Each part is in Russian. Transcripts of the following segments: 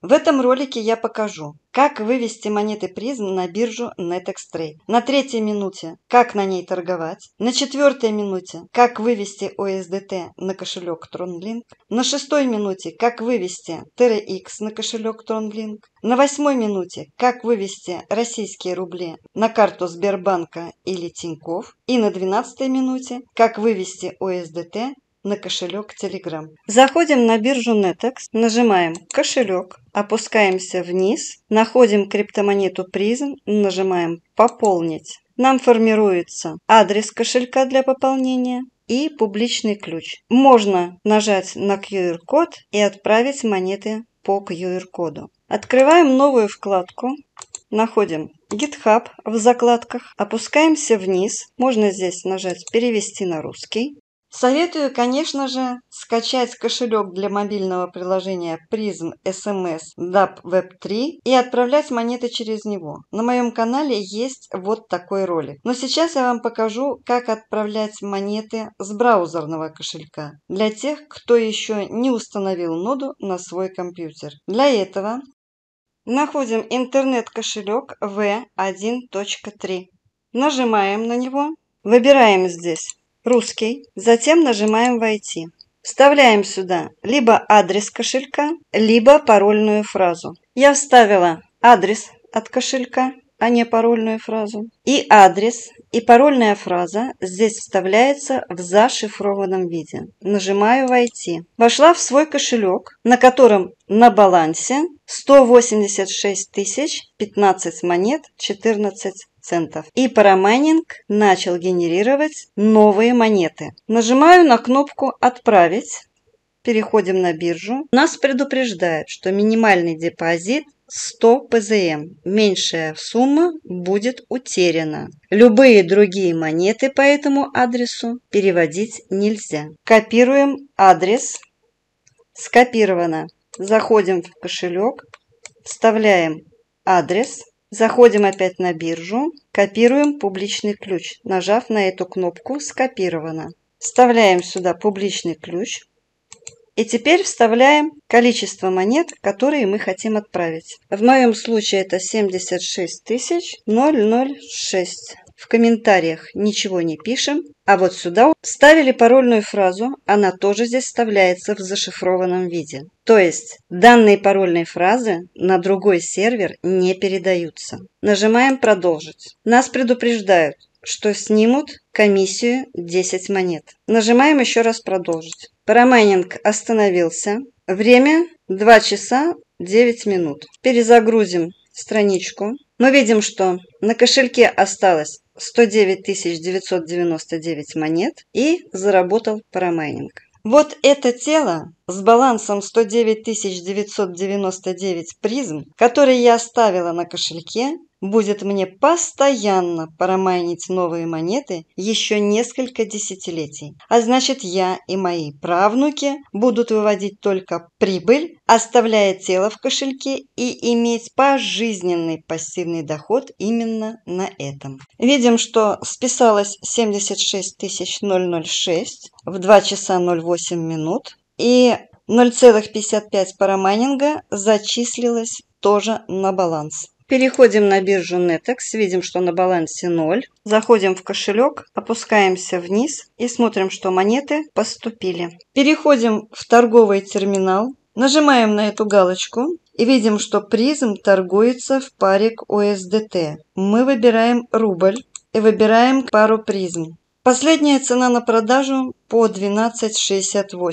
В этом ролике я покажу, как вывести монеты призм на биржу NetExtrade. На третьей минуте, как на ней торговать. На четвертой минуте, как вывести OSDT на кошелек TronLink. На шестой минуте, как вывести TRX на кошелек TronLink. На восьмой минуте, как вывести российские рубли на карту Сбербанка или Тинькофф. И на двенадцатой минуте, как вывести OSDT на кошелек Telegram. Заходим на биржу Netex, нажимаем «Кошелек», опускаемся вниз, находим криптомонету призм, нажимаем «Пополнить». Нам формируется адрес кошелька для пополнения и публичный ключ. Можно нажать на QR-код и отправить монеты по QR-коду. Открываем новую вкладку, находим GitHub в закладках, опускаемся вниз, можно здесь нажать «Перевести на русский», Советую, конечно же, скачать кошелек для мобильного приложения Prism SMS DAP Web 3 и отправлять монеты через него. На моем канале есть вот такой ролик. Но сейчас я вам покажу, как отправлять монеты с браузерного кошелька для тех, кто еще не установил ноду на свой компьютер. Для этого находим интернет-кошелек V1.3. Нажимаем на него. Выбираем здесь русский, затем нажимаем «Войти». Вставляем сюда либо адрес кошелька, либо парольную фразу. Я вставила адрес от кошелька, а не парольную фразу. И адрес, и парольная фраза здесь вставляется в зашифрованном виде. Нажимаю «Войти». Вошла в свой кошелек, на котором на балансе 186 тысяч 15 монет 14 и парамайнинг начал генерировать новые монеты. Нажимаю на кнопку «Отправить». Переходим на биржу. Нас предупреждают, что минимальный депозит 100 ПЗМ. Эм. Меньшая сумма будет утеряна. Любые другие монеты по этому адресу переводить нельзя. Копируем адрес. Скопировано. Заходим в кошелек, вставляем адрес – Заходим опять на биржу, копируем публичный ключ, нажав на эту кнопку «Скопировано». Вставляем сюда публичный ключ и теперь вставляем количество монет, которые мы хотим отправить. В моем случае это 76 006 в комментариях ничего не пишем, а вот сюда вставили парольную фразу, она тоже здесь вставляется в зашифрованном виде. То есть данные парольной фразы на другой сервер не передаются. Нажимаем «Продолжить». Нас предупреждают, что снимут комиссию 10 монет. Нажимаем еще раз «Продолжить». Парамайнинг остановился. Время 2 часа 9 минут. Перезагрузим страничку. Мы видим, что на кошельке осталось 109 999 монет и заработал парамайнинг. Вот это тело с балансом 109 999 призм, который я оставила на кошельке, будет мне постоянно промайнить новые монеты еще несколько десятилетий. А значит, я и мои правнуки будут выводить только прибыль, оставляя тело в кошельке и иметь пожизненный пассивный доход именно на этом. Видим, что списалось 76 006 в 2 часа 08 минут. И 0,55 парамайнинга зачислилось тоже на баланс. Переходим на биржу Netex, видим, что на балансе 0. Заходим в кошелек, опускаемся вниз и смотрим, что монеты поступили. Переходим в торговый терминал, нажимаем на эту галочку и видим, что призм торгуется в паре к USDT. Мы выбираем рубль и выбираем пару призм. Последняя цена на продажу по 12,68.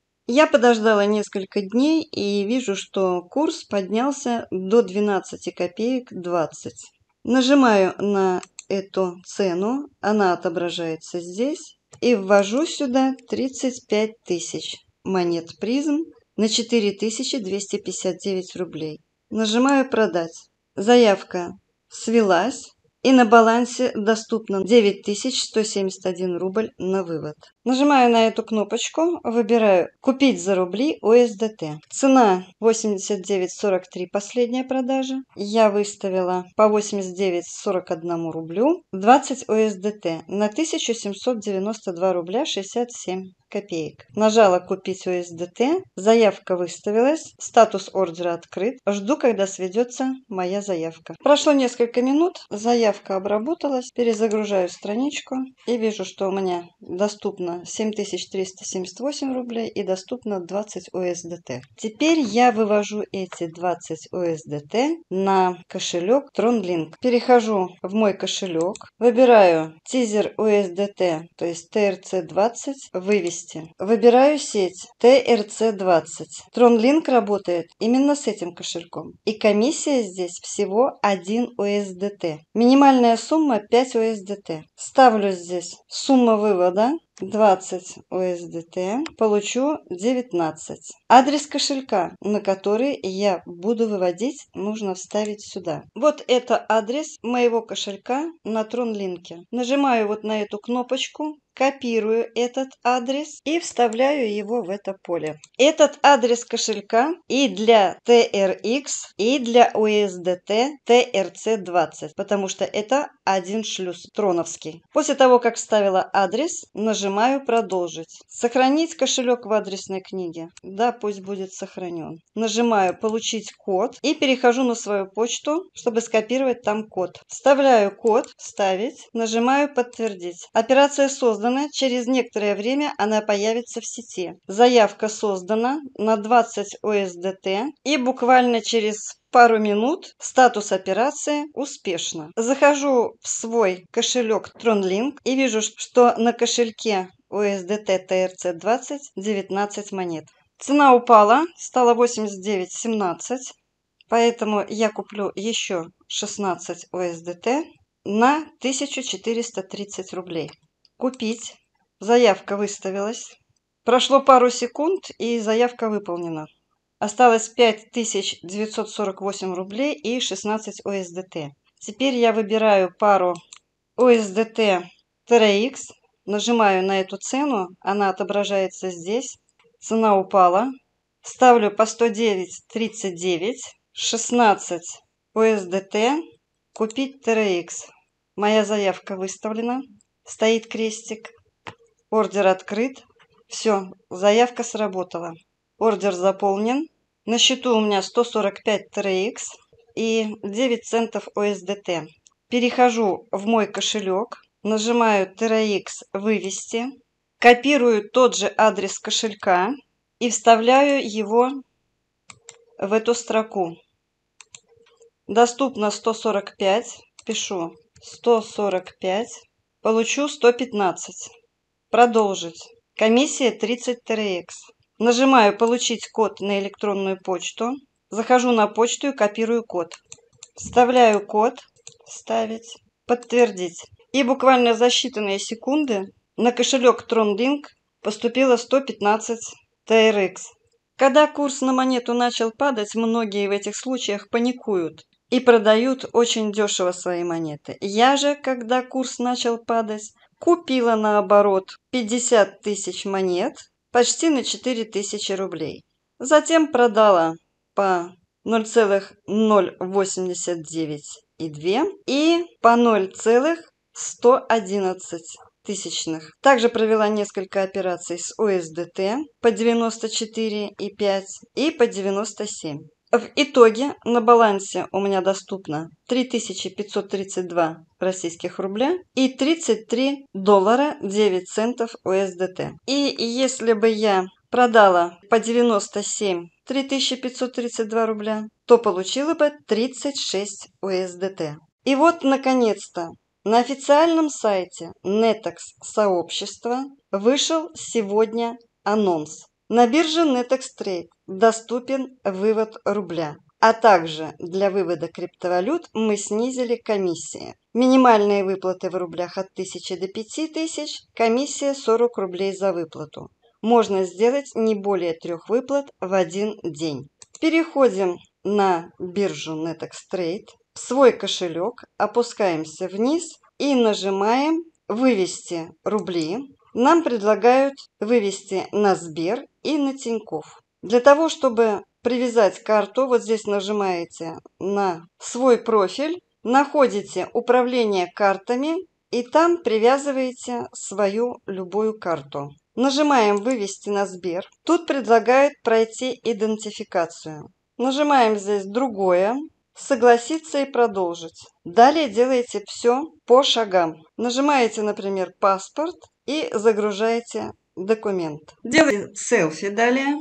Я подождала несколько дней и вижу, что курс поднялся до 12 копеек 20. Нажимаю на эту цену, она отображается здесь, и ввожу сюда 35 тысяч монет призм на 4259 рублей. Нажимаю «Продать». Заявка свелась, и на балансе доступно 9171 рубль на вывод. Нажимаю на эту кнопочку, выбираю «Купить за рубли ОСДТ. Цена 89.43, последняя продажа. Я выставила по 89.41 рублю 20 ОСДТ на 1792 рубля 67 копеек. Нажала «Купить ОСДТ, заявка выставилась, статус ордера открыт, жду, когда сведется моя заявка. Прошло несколько минут, заявка обработалась, перезагружаю страничку и вижу, что у меня доступно продано 7378 рублей и доступно 20 USDT. Теперь я вывожу эти 20 USDT на кошелек TronLink. Перехожу в мой кошелек, выбираю тизер USDT, то есть TRC20, вывести. Выбираю сеть TRC20. TronLink работает именно с этим кошельком. И комиссия здесь всего 1 USDT. Минимальная сумма 5 USDT. Ставлю здесь сумма вывода 20 USDT, получу 19. Адрес кошелька, на который я буду выводить, нужно вставить сюда. Вот это адрес моего кошелька на Тронлинке. Нажимаю вот на эту кнопочку копирую этот адрес и вставляю его в это поле. Этот адрес кошелька и для TRX, и для USDT TRC20, потому что это один шлюз троновский. После того, как вставила адрес, нажимаю «Продолжить». Сохранить кошелек в адресной книге. Да, пусть будет сохранен. Нажимаю «Получить код» и перехожу на свою почту, чтобы скопировать там код. Вставляю код «Вставить», нажимаю «Подтвердить». Операция создана созданы, через некоторое время она появится в сети. Заявка создана на 20 ОСДТ и буквально через пару минут статус операции успешно. Захожу в свой кошелек TronLink и вижу, что на кошельке ОСДТ ТРЦ 20 19 монет. Цена упала, стала 89.17, поэтому я куплю еще 16 ОСДТ на 1430 рублей. «Купить». Заявка выставилась. Прошло пару секунд, и заявка выполнена. Осталось 5948 рублей и 16 ОСДТ. Теперь я выбираю пару ОСДТ TRX, нажимаю на эту цену, она отображается здесь. Цена упала. Ставлю по 109.39, 16 ОСДТ, купить TRX. Моя заявка выставлена стоит крестик. Ордер открыт. Все, заявка сработала. Ордер заполнен. На счету у меня 145 TRX и 9 центов ОСДТ. Перехожу в мой кошелек, нажимаю TRX «Вывести», копирую тот же адрес кошелька и вставляю его в эту строку. Доступно 145, пишу 145 Получу 115. Продолжить. Комиссия 33x. Нажимаю «Получить код» на электронную почту. Захожу на почту и копирую код. Вставляю код. Ставить. Подтвердить. И буквально за считанные секунды на кошелек TronLink поступило 115 TRX. Когда курс на монету начал падать, многие в этих случаях паникуют и продают очень дешево свои монеты. Я же, когда курс начал падать, купила наоборот 50 тысяч монет почти на 4 тысячи рублей. Затем продала по 0,089,2 и по 0,111 тысячных. Также провела несколько операций с ОСДТ по 94,5 и по 97. В итоге на балансе у меня доступно 3532 российских рубля и 33 доллара 9 центов USDT. И если бы я продала по 97 3532 рубля, то получила бы 36 USDT. И вот, наконец-то, на официальном сайте Netex сообщества вышел сегодня анонс на бирже NetExtrade доступен вывод рубля, а также для вывода криптовалют мы снизили комиссии. Минимальные выплаты в рублях от 1000 до 5000, комиссия 40 рублей за выплату. Можно сделать не более трех выплат в один день. Переходим на биржу NetExtrade, в свой кошелек, опускаемся вниз и нажимаем «Вывести рубли» нам предлагают вывести на Сбер и на Тинькофф. Для того, чтобы привязать карту, вот здесь нажимаете на свой профиль, находите управление картами и там привязываете свою любую карту. Нажимаем «Вывести на Сбер». Тут предлагают пройти идентификацию. Нажимаем здесь «Другое», «Согласиться» и «Продолжить». Далее делаете все по шагам. Нажимаете, например, «Паспорт», и загружаете документ. Делаете селфи далее.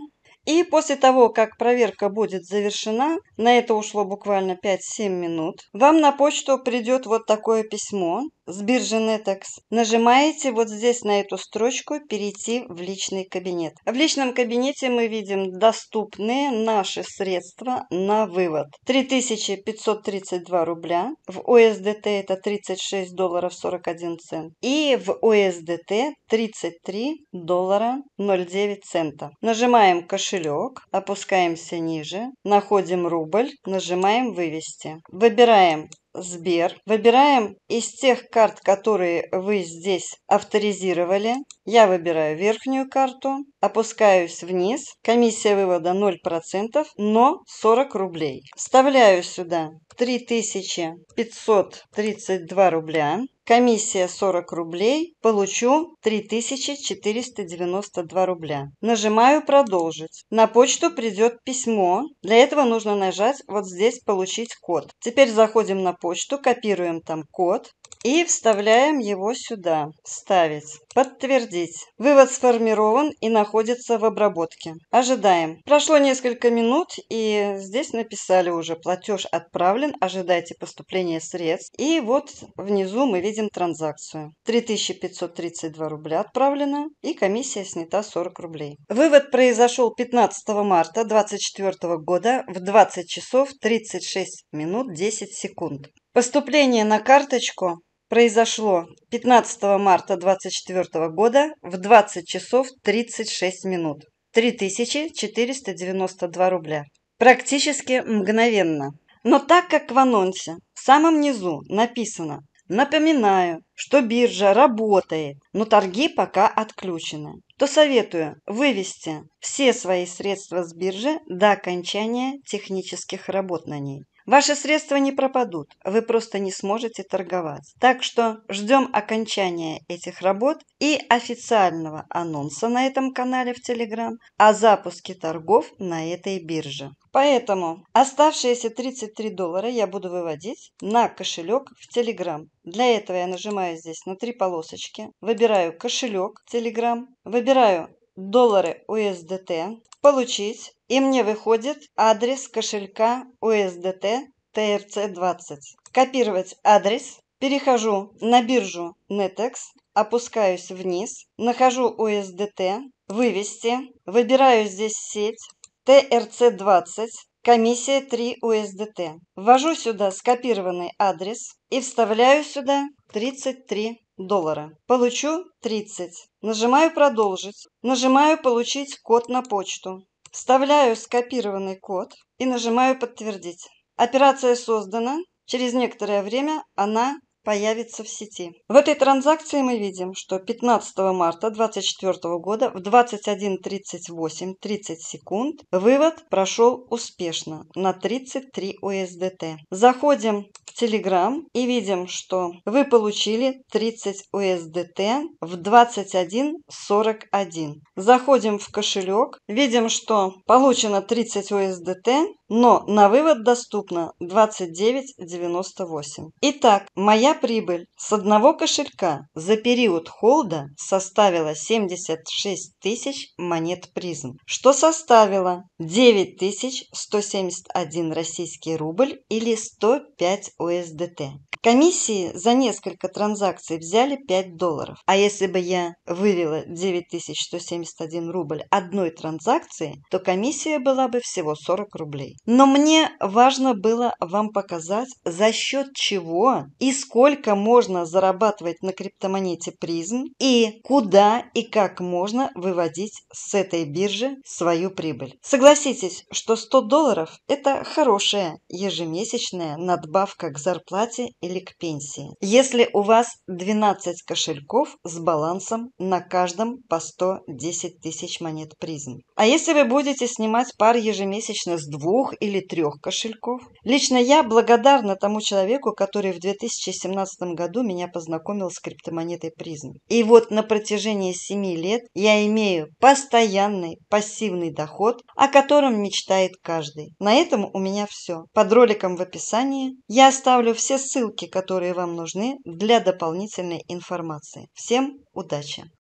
И после того, как проверка будет завершена, на это ушло буквально 5-7 минут, вам на почту придет вот такое письмо с биржи Netex, нажимаете вот здесь на эту строчку «Перейти в личный кабинет». В личном кабинете мы видим доступные наши средства на вывод. 3532 рубля, в ОСДТ это 36 долларов 41 цент и в ОСДТ 33 доллара 0,9 цента. Нажимаем кошелек, опускаемся ниже, находим рубль, нажимаем «Вывести». Выбираем Сбер. Выбираем из тех карт, которые вы здесь авторизировали. Я выбираю верхнюю карту. Опускаюсь вниз. Комиссия вывода 0%, но 40 рублей. Вставляю сюда 3532 рубля. Комиссия 40 рублей. Получу 3492 рубля. Нажимаю «Продолжить». На почту придет письмо. Для этого нужно нажать вот здесь «Получить код». Теперь заходим на почту, копируем там код и вставляем его сюда. «Вставить». «Подтвердить». Вывод сформирован и находится находится в обработке. Ожидаем. Прошло несколько минут, и здесь написали уже платеж отправлен, ожидайте поступления средств. И вот внизу мы видим транзакцию. 3532 рубля отправлено, и комиссия снята 40 рублей. Вывод произошел 15 марта 2024 года в 20 часов 36 минут 10 секунд. Поступление на карточку произошло 15 марта 2024 года в 20 часов 36 минут. 3492 рубля. Практически мгновенно. Но так как в анонсе в самом низу написано «Напоминаю, что биржа работает, но торги пока отключены», то советую вывести все свои средства с биржи до окончания технических работ на ней. Ваши средства не пропадут, вы просто не сможете торговать. Так что ждем окончания этих работ и официального анонса на этом канале в Telegram о запуске торгов на этой бирже. Поэтому оставшиеся 33 доллара я буду выводить на кошелек в Telegram. Для этого я нажимаю здесь на три полосочки, выбираю кошелек Telegram, выбираю доллары USDT, получить, и мне выходит адрес кошелька USDT TRC20. Копировать адрес, перехожу на биржу Netex, опускаюсь вниз, нахожу USDT, вывести, выбираю здесь сеть TRC20, комиссия 3 USDT. Ввожу сюда скопированный адрес и вставляю сюда 33 доллара. Получу 30. Нажимаю «Продолжить». Нажимаю «Получить код на почту». Вставляю скопированный код и нажимаю «Подтвердить». Операция создана. Через некоторое время она появится в сети. В этой транзакции мы видим, что 15 марта 2024 года в 21.38 30 секунд вывод прошел успешно на 33 USDT. Заходим в Telegram и видим, что вы получили 30 USDT в 21.41. Заходим в кошелек, видим, что получено 30 USDT но на вывод доступно 29,98. Итак, моя прибыль с одного кошелька за период холда составила 76 тысяч монет призм, что составило 9171 российский рубль или 105 ОСДТ. Комиссии за несколько транзакций взяли 5 долларов. А если бы я вывела 9171 рубль одной транзакции, то комиссия была бы всего 40 рублей. Но мне важно было вам показать, за счет чего и сколько можно зарабатывать на криптомонете призм и куда и как можно выводить с этой биржи свою прибыль. Согласитесь, что 100 долларов – это хорошая ежемесячная надбавка к зарплате или или к пенсии. Если у вас 12 кошельков с балансом на каждом по 110 тысяч монет призм. А если вы будете снимать пар ежемесячно с двух или трех кошельков? Лично я благодарна тому человеку, который в 2017 году меня познакомил с криптомонетой призм. И вот на протяжении 7 лет я имею постоянный пассивный доход, о котором мечтает каждый. На этом у меня все. Под роликом в описании я оставлю все ссылки ссылки, которые вам нужны для дополнительной информации. Всем удачи!